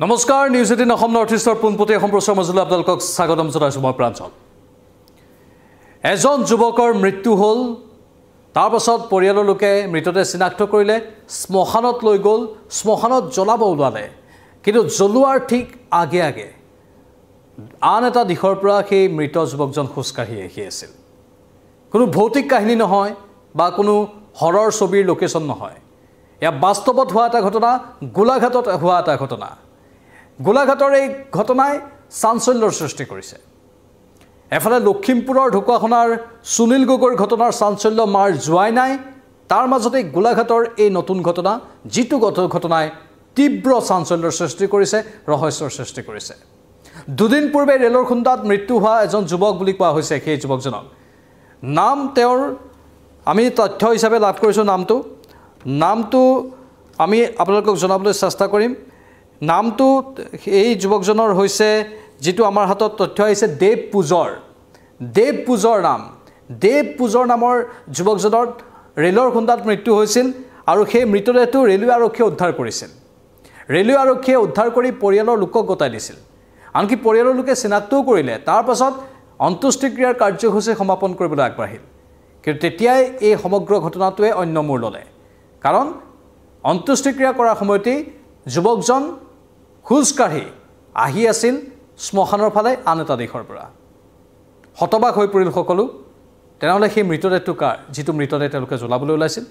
নমস্কাৰ news eighteen Assam north ইষ্টৰ পোনপটীয়া সম্প্ৰচাৰ মাজলৈ আপোনালোকক স্বাগতম জনাইছোঁ মই প্ৰাঞ্চল এজন যুৱকৰ মৃত্যু হ'ল তাৰপাছত পৰিয়ালৰ লোকে মৃতদেহ চিনাক্ত কৰিলে শ্মশানত লৈ গ'ল শ্মশানত জ্বলাব ওলালে কিন্তু জ্বলোৱাৰ ঠিক আগে আগে আন এটা দিশৰ পৰা সেই মৃত যুৱকজন খোজকাঢ়ি আহি আছিল কোনো ভৌতিক কাহিনী নহয় বা কোনো হৰৰ ছবিৰ লোকেশ্যন নহয় এয়া বাস্তৱত হোৱা এটা ঘটনা গোলাঘাটত হোৱা এটা ঘটনা গোলাঘাটৰ এই ঘটনাই চাঞ্চল্যৰ সৃষ্টি কৰিছে এফালে লখিমপুৰৰ ঢকুৱাখনাৰ সুনীল গগৈৰ ঘটনাৰ চাঞ্চল্য মাৰ যোৱাই নাই তাৰ মাজতে গোলাঘাটৰ এই নতুন ঘটনা যিটো ঘটনাই তীব্ৰ চাঞ্চল্যৰ সৃষ্টি কৰিছে ৰহস্যৰ সৃষ্টি কৰিছে দুদিন পূৰ্বে ৰেলৰ খুন্দাত মৃত্যু হোৱা এজন যুৱক বুলি কোৱা হৈছে সেই যুৱকজনক নাম তেওঁৰ আমি তথ্য হিচাপে লাভ কৰিছোঁ নামটো নামটো আমি আপোনালোকক জনাবলৈ চেষ্টা কৰিম নামটো এই যুৱকজনৰ হৈছে যিটো আমাৰ হাতত তথ্য আহিছে দেৱ পূজৰ দেৱ পূজৰ নাম দেৱ পূজৰ নামৰ যুৱকজনৰ ৰে'লৰ খুন্দাত মৃত্যু হৈছিল আৰু সেই মৃতদেহটো ৰে'লৱে আৰক্ষীয়ে উদ্ধাৰ কৰিছিল ৰে'লৱে আৰক্ষীয়ে উদ্ধাৰ কৰি পৰিয়ালৰ লোকক গতাই দিছিল আনকি পৰিয়ালৰ লোকে চিনাক্তও কৰিলে তাৰপাছত অন্তুষ্টিক্ৰিয়াৰ কাৰ্যসূচী সমাপন কৰিবলৈ আগবাঢ়িল কিন্তু তেতিয়াই এই সমগ্ৰ ঘটনাটোৱে অন্য মূৰ ল'লে কাৰণ অন্তুষ্টিক্ৰিয়া কৰাৰ সময়তেই যুৱকজন খোজকাঢ়ি আহি আছিল শ্মশানৰ ফালে আন এটা দেশৰ পৰা হতবাক হৈ পৰিল সকলো তেনেহ'লে সেই মৃতদেহটো কাৰ যিটো মৃতদেহ তেওঁলোকে জ্বলাবলৈ ওলাইছিল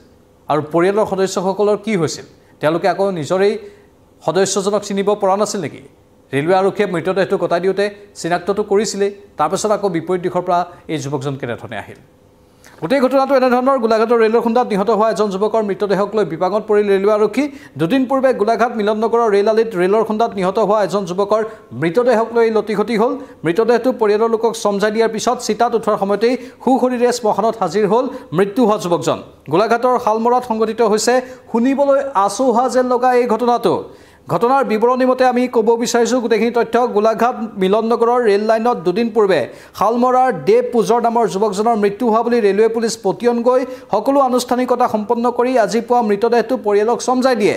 আৰু পৰিয়ালৰ সদস্যসকলৰ কি হৈছিল তেওঁলোকে আকৌ নিজৰেই সদস্যজনক চিনিব পৰা নাছিল নেকি ৰেলৱে আৰক্ষীয়ে মৃতদেহটো কটাই দিওঁতে চিনাক্তটো কৰিছিলেই তাৰপিছত আকৌ বিপৰীত দিশৰ পৰা এই যুৱকজন কেনেধৰণে আহিল গোটেই ঘটনাটো এনেধৰণৰ গোলাঘাটৰ ৰেলৰ খুন্দাত নিহত হোৱা এজন যুৱকৰ মৃতদেহক লৈ বিপাঙত পৰিল ৰেলৱে আৰক্ষী দুদিন পূৰ্বে গোলাঘাট মিলন নগৰৰ ৰেল আলিত ৰেলৰ খুন্দাত নিহত হোৱা এজন যুৱকৰ মৃতদেহক লৈ এই লতিঘটি হ'ল মৃতদেহটো পৰিয়ালৰ লোকক চমজাই দিয়াৰ পিছত চিতাত উঠোৱাৰ সময়তেই সু শৰীৰে শ্মশানত হাজিৰ হ'ল মৃত্যু হোৱা যুৱকজন গোলাঘাটৰ শালমৰাত সংঘটিত হৈছে শুনিবলৈ আচোহা যেন লগা এই ঘটনাটো ঘটনাৰ বিৱৰণী মতে আমি ক'ব বিচাৰিছোঁ গোটেইখিনি তথ্য গোলাঘাট মিলন নগৰৰ ৰেল লাইনত দুদিন পূৰ্বে শালমৰাৰ দেৱ পূজৰ নামৰ যুৱকজনৰ মৃত্যু হোৱা বুলি ৰেলৱে পুলিচ পতিয়ন গৈ সকলো আনুষ্ঠানিকতা সম্পন্ন কৰি আজি পুৱা মৃতদেহটো পৰিয়ালক চমজাই দিয়ে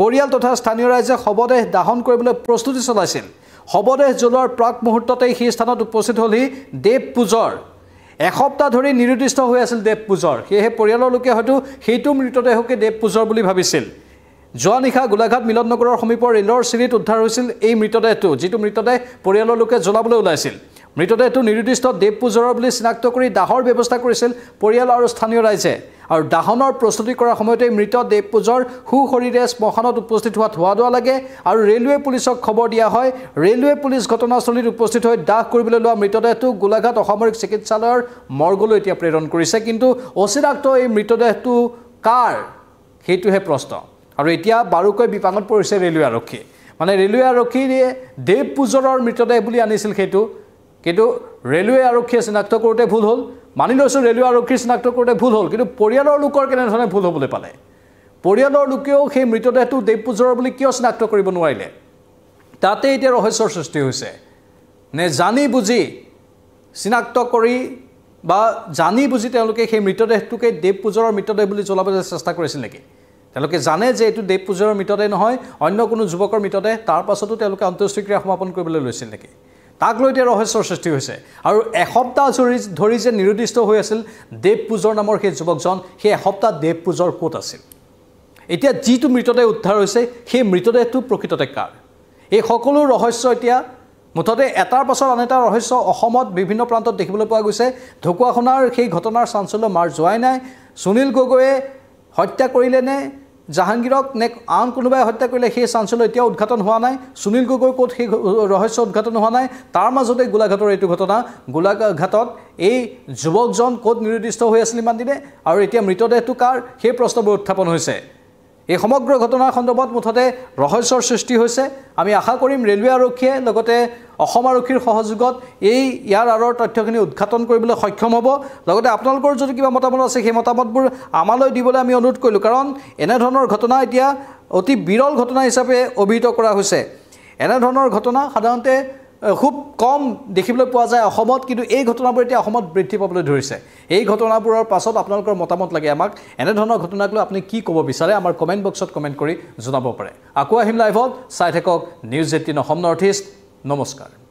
পৰিয়াল তথা স্থানীয় ৰাইজে শৱদেহ দাহন কৰিবলৈ প্ৰস্তুতি চলাইছিল শৱদেহ জ্বলোৱাৰ প্ৰাক মুহূৰ্ততেই সেই স্থানত উপস্থিত হ'লহি দেৱ পূজৰ এসপ্তাহ ধৰি নিৰুদ্দিষ্ট হৈ আছিল দেৱ পূজৰ সেয়েহে পৰিয়ালৰ লোকে হয়তো সেইটো মৃতদেহকে দেৱ পূজৰ বুলি ভাবিছিল যোৱা নিশা গোলাঘাট মিলন নগৰৰ সমীপৰ ৰেলৰ চিৰিত উদ্ধাৰ হৈছিল এই মৃতদেহটো যিটো মৃতদেহ পৰিয়ালৰ লোকে জ্বলাবলৈ ওলাইছিল মৃতদেহটো নিৰ্দিষ্ট দেৱ পূজৰৰ বুলি চিনাক্ত কৰি দাহৰ ব্যৱস্থা কৰিছিল পৰিয়াল আৰু স্থানীয় ৰাইজে আৰু দাহনৰ প্ৰস্তুতি কৰাৰ সময়তে মৃত দেৱ পূজৰ সু শৰীৰে শ্মশানত উপস্থিত হোৱা ধোৱা ধোৱা লাগে আৰু ৰেলৱে পুলিচক খবৰ দিয়া হয় ৰেলৱে পুলিচ ঘটনাস্থলীত উপস্থিত হৈ দাহ কৰিবলৈ লোৱা মৃতদেহটো গোলাঘাট অসামৰিক চিকিৎসালয়ৰ মৰ্গলৈ এতিয়া প্ৰেৰণ কৰিছে কিন্তু অচিনাক্ত এই মৃতদেহটো কাৰ সেইটোহে প্ৰশ্ন আৰু এতিয়া বাৰুকৈ বিপাঙত পৰিছে ৰেলৱে আৰক্ষী মানে ৰেলৱে আৰক্ষীয়ে দেৱ পূজৰৰ মৃতদেহ বুলি আনিছিল সেইটো কিন্তু ৰেলৱে আৰক্ষীয়ে চিনাক্ত কৰোঁতে ভুল হ'ল মানি লৈছোঁ ৰেলৱে আৰক্ষী চিনাক্ত কৰোঁতে ভুল হ'ল কিন্তু পৰিয়ালৰ লোকৰ কেনেধৰণে ভুল হ'বলৈ পালে পৰিয়ালৰ লোকেও সেই মৃতদেহটো দেৱ পূজৰৰ বুলি কিয় চিনাক্ত কৰিব নোৱাৰিলে তাতে এতিয়া ৰহস্যৰ সৃষ্টি হৈছে নে জানি বুজি চিনাক্ত কৰি বা জানি বুজি তেওঁলোকে সেই মৃতদেহটোকে দেৱ পূজৰৰ মৃতদেহ বুলি জ্বলাবলৈ চেষ্টা কৰিছিল নেকি তেওঁলোকে জানে যে এইটো দেৱ পূজাৰ মৃতদেহ নহয় অন্য কোনো যুৱকৰ মৃতদেহ তাৰ পাছতো তেওঁলোকে অন্ত্যেষ্টিক্ৰিয়া সমাপন কৰিবলৈ লৈছিল নেকি তাক লৈ এতিয়া ৰহস্যৰ সৃষ্টি হৈছে আৰু এসপ্তাহ জুৰি ধৰি যে নিৰুদ্দিষ্ট হৈ আছিল দেৱ পূজৰ নামৰ সেই যুৱকজন সেই এসপ্তাহ দেৱ পূজৰ ক'ত আছিল এতিয়া যিটো মৃতদেহ উদ্ধাৰ হৈছে সেই মৃতদেহটো প্ৰকৃততে কাৰ এই সকলো ৰহস্য এতিয়া মুঠতে এটাৰ পাছত আন এটা ৰহস্য অসমত বিভিন্ন প্ৰান্তত দেখিবলৈ পোৱা গৈছে ঢকুৱাখনাৰ সেই ঘটনাৰ চাঞ্চল্য মাৰ যোৱাই নাই সুনীল গগৈয়ে হত্যা কৰিলেনে জাহাংগীৰক নে আন কোনোবাই হত্যা কৰিলে সেই চাঞ্চল্য এতিয়াও উদঘাটন হোৱা নাই সুনীল গগৈ ক'ত সেই ৰহস্য উদঘাটন হোৱা নাই তাৰ মাজতে গোলাঘাটৰ এইটো ঘটনা গোলাঘাটত এই যুৱকজন ক'ত নিৰ্দিষ্ট হৈ আছিল ইমান দিনে আৰু এতিয়া মৃতদেহটো কাৰ সেই প্ৰশ্নবোৰ উত্থাপন হৈছে এই সমগ্ৰ ঘটনাৰ সন্দৰ্ভত মুঠতে ৰহস্যৰ সৃষ্টি হৈছে আমি আশা কৰিম ৰেলৱে আৰক্ষীয়ে লগতে অসম আৰক্ষীৰ সহযোগত এই ইয়াৰ আঁৰৰ তথ্যখিনি উদঘাটন কৰিবলৈ সক্ষম হ'ব লগতে আপোনালোকৰ যদি কিবা মতামত আছে সেই মতামতবোৰ আমালৈ দিবলৈ আমি অনুৰোধ কৰিলোঁ কাৰণ এনেধৰণৰ ঘটনা এতিয়া অতি বিৰল ঘটনা হিচাপে অভিহিত কৰা হৈছে এনেধৰণৰ ঘটনা সাধাৰণতে খুব কম দেখিবলৈ পোৱা যায় অসমত কিন্তু এই ঘটনাবোৰ এতিয়া অসমত বৃদ্ধি পাবলৈ ধৰিছে এই ঘটনাবোৰৰ পাছত আপোনালোকৰ মতামত লাগে আমাক এনেধৰণৰ ঘটনাক লৈ আপুনি কি ক'ব বিচাৰে আমাৰ কমেণ্ট বক্সত কমেণ্ট কৰি জনাব পাৰে আকৌ আহিম লাইভত চাই থাকক news eighteen Assam north east নমস্কাৰ